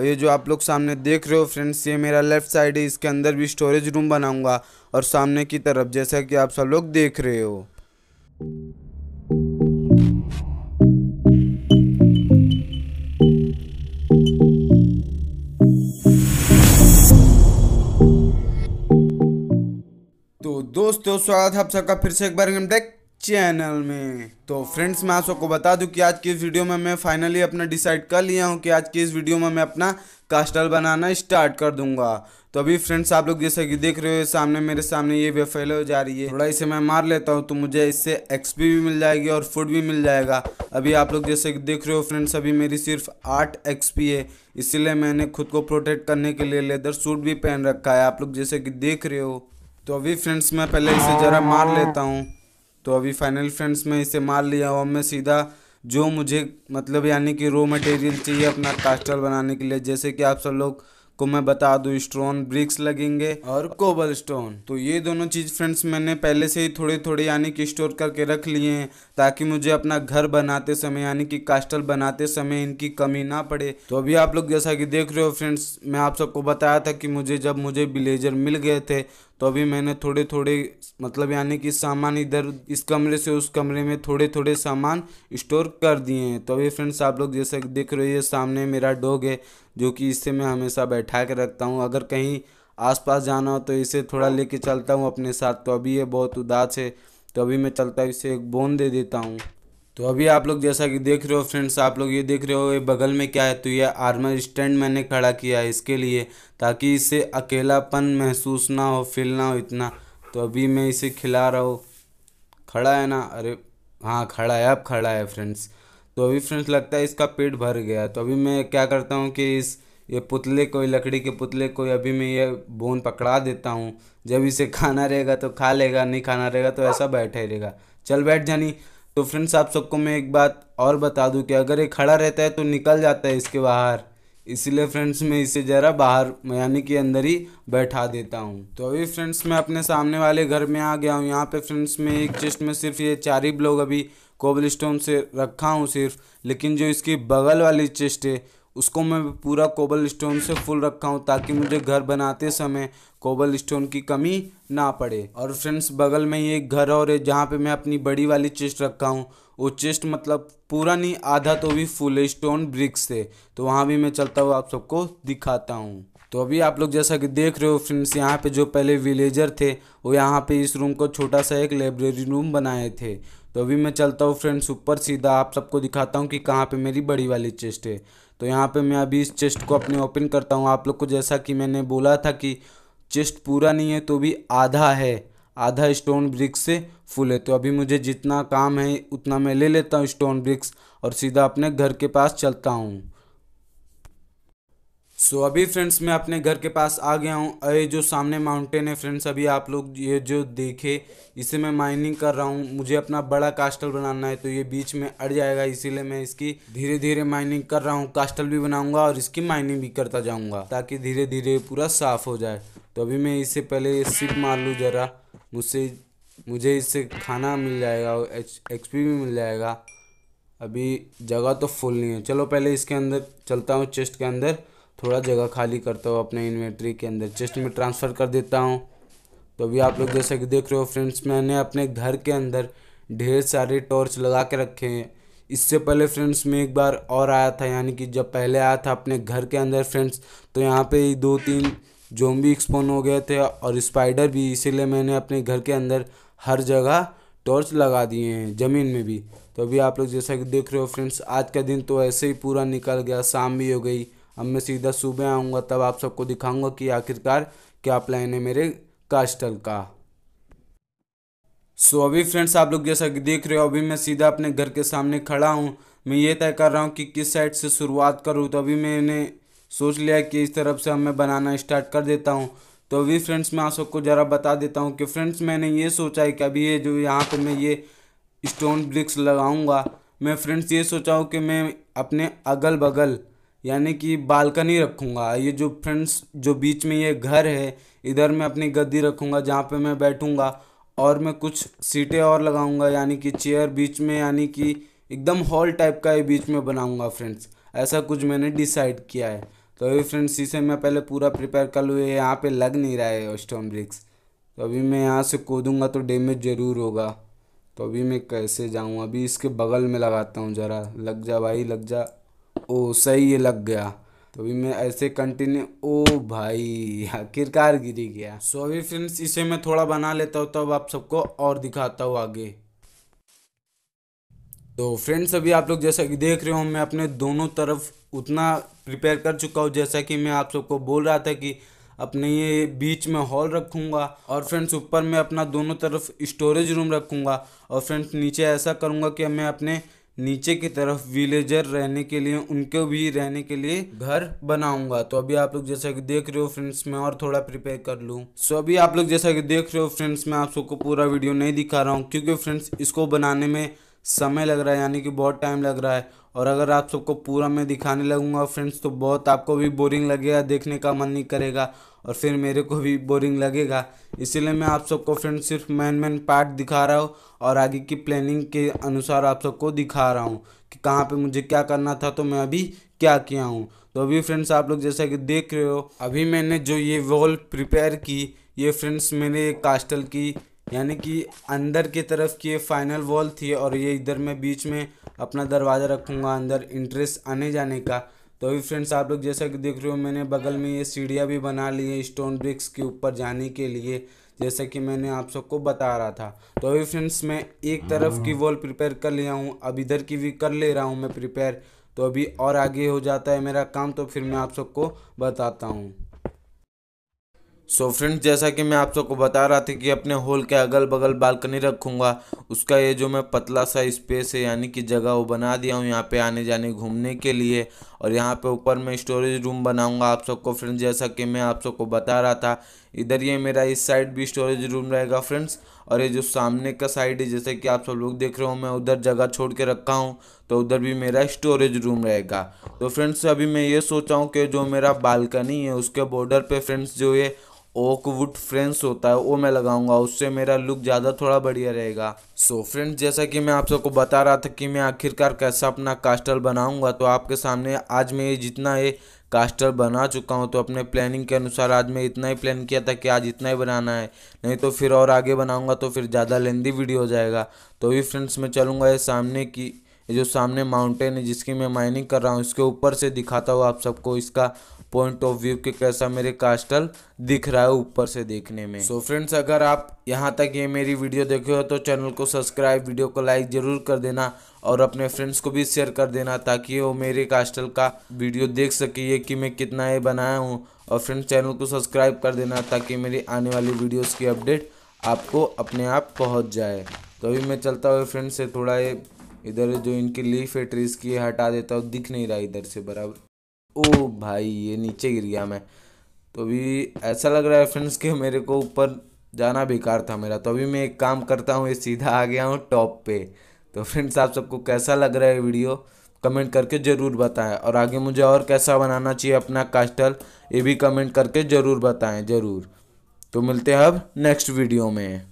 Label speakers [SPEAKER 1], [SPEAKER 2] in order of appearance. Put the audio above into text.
[SPEAKER 1] ये जो आप लोग सामने देख रहे हो फ्रेंड्स ये मेरा लेफ्ट साइड है इसके अंदर भी स्टोरेज रूम बनाऊंगा और सामने की तरफ जैसा कि आप सब लोग देख रहे हो तो दोस्तों स्वागत है आप सबका फिर से एक बार गेम टेक चैनल में तो फ्रेंड्स मैं आप सबको बता दूं कि आज की इस वीडियो में मैं फाइनली अपना डिसाइड कर लिया हूं कि आज की इस वीडियो में मैं अपना कास्टल बनाना स्टार्ट कर दूंगा तो अभी फ्रेंड्स आप लोग जैसे कि देख रहे हो सामने मेरे सामने ये वे फैले हो जा रही है थोड़ा इसे मैं मार लेता हूँ तो मुझे इससे एक्सपी भी मिल जाएगी और फूड भी मिल जाएगा अभी आप लोग जैसे कि देख रहे हो फ्रेंड्स अभी मेरी सिर्फ आठ एक्सपी है इसीलिए मैंने खुद को प्रोटेक्ट करने के लिए लेदर सूट भी पहन रखा है आप लोग जैसे कि देख रहे हो तो अभी फ्रेंड्स मैं पहले इसे ज़रा मार लेता हूँ तो अभी फाइनल फ्रेंड्स मैं इसे मार लिया हूँ मैं सीधा जो मुझे मतलब यानी कि रो मटेरियल चाहिए अपना कास्टल बनाने के लिए जैसे कि आप सब लोग को मैं बता दूँ स्टोन ब्रिक्स लगेंगे और कोबल स्टोन तो ये दोनों चीज़ फ्रेंड्स मैंने पहले से ही थोड़े थोड़े यानी कि स्टोर करके रख लिए हैं ताकि मुझे अपना घर बनाते समय यानी कि कास्टल बनाते समय इनकी कमी ना पड़े तो अभी आप लोग जैसा कि देख रहे हो फ्रेंड्स मैं आप सबको बताया था कि मुझे जब मुझे विलेजर मिल गए थे तो अभी मैंने थोड़े थोड़े मतलब यानी कि सामान इधर इस कमरे से उस कमरे में थोड़े थोड़े सामान स्टोर कर दिए हैं तो अभी फ्रेंड्स आप लोग जैसे देख रहे हो सामने मेरा डॉग है जो कि इससे मैं हमेशा बैठा के रखता हूँ अगर कहीं आसपास जाना हो तो इसे थोड़ा लेके चलता हूँ अपने साथ तो अभी ये बहुत उदास है तो अभी मैं चलता इसे एक बोन दे देता हूँ तो अभी आप लोग जैसा कि देख रहे हो फ्रेंड्स आप लोग ये देख रहे हो ये बगल में क्या है तो ये आर्मर स्टैंड मैंने खड़ा किया है इसके लिए ताकि इसे अकेलापन महसूस ना हो फील ना हो इतना तो अभी मैं इसे खिला रहा हूँ खड़ा है ना अरे हाँ खड़ा है अब खड़ा है फ्रेंड्स तो अभी फ्रेंड्स लगता है इसका पेट भर गया तो अभी मैं क्या करता हूँ कि इस ये पुतले को लकड़ी के पुतले को अभी मैं ये बोन पकड़ा देता हूँ जब इसे खाना रहेगा तो खा लेगा नहीं खाना रहेगा तो ऐसा बैठा रहेगा चल बैठ जानी तो फ्रेंड्स आप सबको मैं एक बात और बता दूं कि अगर ये खड़ा रहता है तो निकल जाता है इसके बाहर इसीलिए फ्रेंड्स मैं इसे ज़रा बाहर यानी कि अंदर ही बैठा देता हूँ तो अभी फ्रेंड्स मैं अपने सामने वाले घर में आ गया हूँ यहाँ पे फ्रेंड्स मैं एक चेस्ट में सिर्फ ये चार ही ब्लॉग अभी कोबल स्टोन से रखा हूँ सिर्फ लेकिन जो इसकी बगल वाली चेस्ट है उसको मैं पूरा कोबल स्टोन से फुल रखा हूँ ताकि मुझे घर बनाते समय कोबल स्टोन की कमी ना पड़े और फ्रेंड्स बगल में ये एक घर और है जहाँ पे मैं अपनी बड़ी वाली चेस्ट रखा हूँ वो चेस्ट मतलब पूरा नहीं आधा तो भी फुल स्टोन ब्रिक्स से तो वहाँ भी मैं चलता हुआ आप सबको दिखाता हूँ तो अभी आप लोग जैसा कि देख रहे हो फ्रेंड्स यहाँ पे जो पहले विलेजर थे वो यहाँ पे इस रूम को छोटा सा एक लाइब्रेरी रूम बनाए थे तो अभी मैं चलता हूँ फ्रेंड्स ऊपर सीधा आप सबको दिखाता हूँ कि कहाँ पे मेरी बड़ी वाली चेस्ट है तो यहाँ पे मैं अभी इस चेस्ट को अपने ओपन करता हूँ आप लोग को जैसा कि मैंने बोला था कि चेस्ट पूरा नहीं है तो भी आधा है आधा स्टोन ब्रिक्स से फुल है तो अभी मुझे जितना काम है उतना मैं ले लेता हूँ स्टोन ब्रिक्स और सीधा अपने घर के पास चलता हूँ सो so, अभी फ्रेंड्स मैं अपने घर के पास आ गया हूँ ये जो सामने माउंटेन है फ्रेंड्स अभी आप लोग ये जो देखे इसे मैं माइनिंग कर रहा हूँ मुझे अपना बड़ा कास्टल बनाना है तो ये बीच में अड़ जाएगा इसीलिए मैं इसकी धीरे धीरे माइनिंग कर रहा हूँ कास्टल भी बनाऊंगा और इसकी माइनिंग भी करता जाऊँगा ताकि धीरे धीरे पूरा साफ़ हो जाए तो अभी मैं इससे पहले सिप मार लूँ ज़रा मुझसे मुझे इससे खाना मिल जाएगा एक्स भी मिल जाएगा अभी जगह तो फुल नहीं है चलो पहले इसके अंदर चलता हूँ चेस्ट के अंदर थोड़ा जगह खाली करता हूँ अपने इन्वेंट्री के अंदर चेस्ट में ट्रांसफ़र कर देता हूँ तो अभी आप लोग जैसा कि देख रहे हो फ्रेंड्स मैंने अपने घर के अंदर ढेर सारे टॉर्च लगा के रखे हैं इससे पहले फ्रेंड्स मैं एक बार और आया था यानी कि जब पहले आया था अपने घर के अंदर फ्रेंड्स तो यहाँ पे दो तीन जोम्बी एक्सपोन हो गए थे और स्पाइडर भी इसीलिए मैंने अपने घर के अंदर हर जगह टॉर्च लगा दिए हैं ज़मीन में भी तो अभी आप लोग जैसा कि देख रहे हो फ्रेंड्स आज का दिन तो ऐसे ही पूरा निकल गया शाम भी हो गई अब मैं सीधा सुबह आऊँगा तब आप सबको दिखाऊँगा कि आखिरकार क्या प्लान है मेरे कास्टल का सो so, अभी फ्रेंड्स आप लोग जैसा कि देख रहे हो अभी मैं सीधा अपने घर के सामने खड़ा हूँ मैं ये तय कर रहा हूँ कि किस साइड से शुरुआत करूँ तो अभी मैंने सोच लिया कि इस तरफ से अब मैं बनाना स्टार्ट कर देता हूँ तो अभी फ्रेंड्स मैं आप सबको ज़रा बता देता हूँ कि फ्रेंड्स मैंने ये सोचा है कि अभी ये जो यहाँ पर मैं ये स्टोन ब्रिक्स लगाऊँगा मैं फ्रेंड्स ये सोचा हूँ कि मैं अपने अगल बगल यानी कि बालकनी रखूँगा ये जो फ्रेंड्स जो बीच में ये घर है इधर मैं अपनी गद्दी रखूँगा जहाँ पे मैं बैठूँगा और मैं कुछ सीटें और लगाऊँगा यानी कि चेयर बीच में यानी कि एकदम हॉल टाइप का ये बीच में बनाऊँगा फ्रेंड्स ऐसा कुछ मैंने डिसाइड किया है तो अभी फ्रेंड्स इसे मैं पहले पूरा प्रिपेयर कर लूँ ये यहाँ पर लग नहीं रहा है स्टोन ब्रिक्स तो अभी मैं यहाँ से कूदूँगा तो डैमेज ज़रूर होगा तो अभी मैं कैसे जाऊँ अभी इसके बगल में लगाता हूँ ज़रा लग जा भाई लग जा ओ सही ये लग गया तो अभी मैं ऐसे कंटिन्यू ओ भाई आखिरकार गिरी गया सो अभी फ्रेंड्स इसे मैं थोड़ा बना लेता हूँ तब तो आप सबको और दिखाता हूँ आगे तो फ्रेंड्स अभी आप लोग जैसा कि देख रहे हो मैं अपने दोनों तरफ उतना प्रिपेयर कर चुका हूँ जैसा कि मैं आप सबको बोल रहा था कि अपने ये बीच में हॉल रखूँगा और फ्रेंड्स ऊपर मैं अपना दोनों तरफ स्टोरेज रूम रखूँगा और फ्रेंड्स नीचे ऐसा करूँगा कि मैं अपने नीचे की तरफ विलेजर रहने के लिए उनके भी रहने के लिए घर बनाऊंगा तो अभी आप लोग जैसा कि देख रहे हो फ्रेंड्स मैं और थोड़ा प्रिपेयर कर लूँ सो अभी आप लोग जैसा कि देख रहे हो फ्रेंड्स मैं आप सबको पूरा वीडियो नहीं दिखा रहा हूँ क्योंकि फ्रेंड्स इसको बनाने में समय लग रहा है यानी कि बहुत टाइम लग रहा है और अगर आप सबको पूरा मैं दिखाने लगूंगा फ्रेंड्स तो बहुत आपको भी बोरिंग लगेगा देखने का मन नहीं करेगा और फिर मेरे को भी बोरिंग लगेगा इसीलिए मैं आप सबको फ्रेंड्स सिर्फ मैन मैन पार्ट दिखा रहा हूँ और आगे की प्लानिंग के अनुसार आप सबको दिखा रहा हूँ कि कहाँ पर मुझे क्या करना था तो मैं अभी क्या किया हूँ तो अभी फ्रेंड्स आप लोग जैसा कि देख रहे हो अभी मैंने जो ये वॉल प्रिपेयर की ये फ्रेंड्स मैंने कास्टल की यानी कि अंदर की तरफ की ये फाइनल वॉल थी और ये इधर मैं बीच में अपना दरवाज़ा रखूँगा अंदर इंटरेस्ट आने जाने का तो अभी फ्रेंड्स आप लोग जैसा कि देख रहे हो मैंने बगल में ये सीढ़ियाँ भी बना ली है स्टोन ब्रिक्स के ऊपर जाने के लिए जैसा कि मैंने आप सबको बता रहा था तो अभी फ्रेंड्स मैं एक तरफ की वॉल प्रिपेयर कर लिया हूँ अब इधर की भी कर ले रहा हूँ मैं प्रिपेयर तो अभी और आगे हो जाता है मेरा काम तो फिर मैं आप सबको बताता हूँ सो so फ्रेंड्स जैसा कि मैं आप सबको बता रहा था कि अपने हॉल के अगल बगल बालकनी रखूँगा उसका ये जो मैं पतला सा स्पेस है यानी कि जगह वो बना दिया हूँ यहाँ पे आने जाने घूमने के लिए और यहाँ पे ऊपर मैं स्टोरेज रूम बनाऊँगा आप सबको फ्रेंड्स जैसा कि मैं आप सबको बता रहा था इधर ये मेरा इस साइड भी स्टोरेज रूम रहेगा फ्रेंड्स और ये जो सामने का साइड है जैसे कि आप सब लोग देख रहे हो मैं उधर जगह छोड़ के रखा हूँ तो उधर भी मेरा स्टोरेज रूम रहेगा तो फ्रेंड्स अभी मैं ये सोचा हूँ कि जो मेरा बालकनी है उसके बॉर्डर पर फ्रेंड्स जो ये ओक वुड फ्रेंड्स होता है वो मैं लगाऊंगा उससे मेरा लुक ज़्यादा थोड़ा बढ़िया रहेगा सो so, फ्रेंड्स जैसा कि मैं आप सबको बता रहा था कि मैं आखिरकार कैसा अपना कास्टल बनाऊंगा तो आपके सामने आज मैं ये जितना ये कास्टल बना चुका हूँ तो अपने प्लानिंग के अनुसार आज मैं इतना ही प्लान किया था कि आज इतना ही बनाना है नहीं तो फिर और आगे बनाऊँगा तो फिर ज़्यादा लेंदी वीडियो हो जाएगा तो भी फ्रेंड्स मैं चलूँगा ये सामने की ये जो सामने माउंटेन है जिसकी मैं माइनिंग कर रहा हूँ इसके ऊपर से दिखाता हूँ आप सबको इसका पॉइंट ऑफ व्यू के कैसा मेरे कास्टल दिख रहा है ऊपर से देखने में सो so फ्रेंड्स अगर आप यहाँ तक ये मेरी वीडियो देखे हो तो चैनल को सब्सक्राइब वीडियो को लाइक ज़रूर कर देना और अपने फ्रेंड्स को भी शेयर कर देना ताकि वो मेरे कास्टल का वीडियो देख सके कि मैं कितना ये बनाया हूँ और फ्रेंड्स चैनल को सब्सक्राइब कर देना ताकि मेरी आने वाली वीडियोज़ की अपडेट आपको अपने आप पहुँच जाए तो अभी मैं चलता हुआ फ्रेंड्स से थोड़ा ये इधर जो इनकी लीफ है ट्रीज की हटा देता हूँ दिख नहीं रहा इधर से बराबर ओ भाई ये नीचे गिर गया मैं तो अभी ऐसा लग रहा है फ्रेंड्स कि मेरे को ऊपर जाना बेकार था मेरा तो अभी मैं एक काम करता हूँ ये सीधा आ गया हूँ टॉप पे तो फ्रेंड्स आप सबको कैसा लग रहा है वीडियो कमेंट करके ज़रूर बताएं और आगे मुझे और कैसा बनाना चाहिए अपना कास्टल ये भी कमेंट करके ज़रूर बताएं ज़रूर तो मिलते हैं अब नेक्स्ट वीडियो में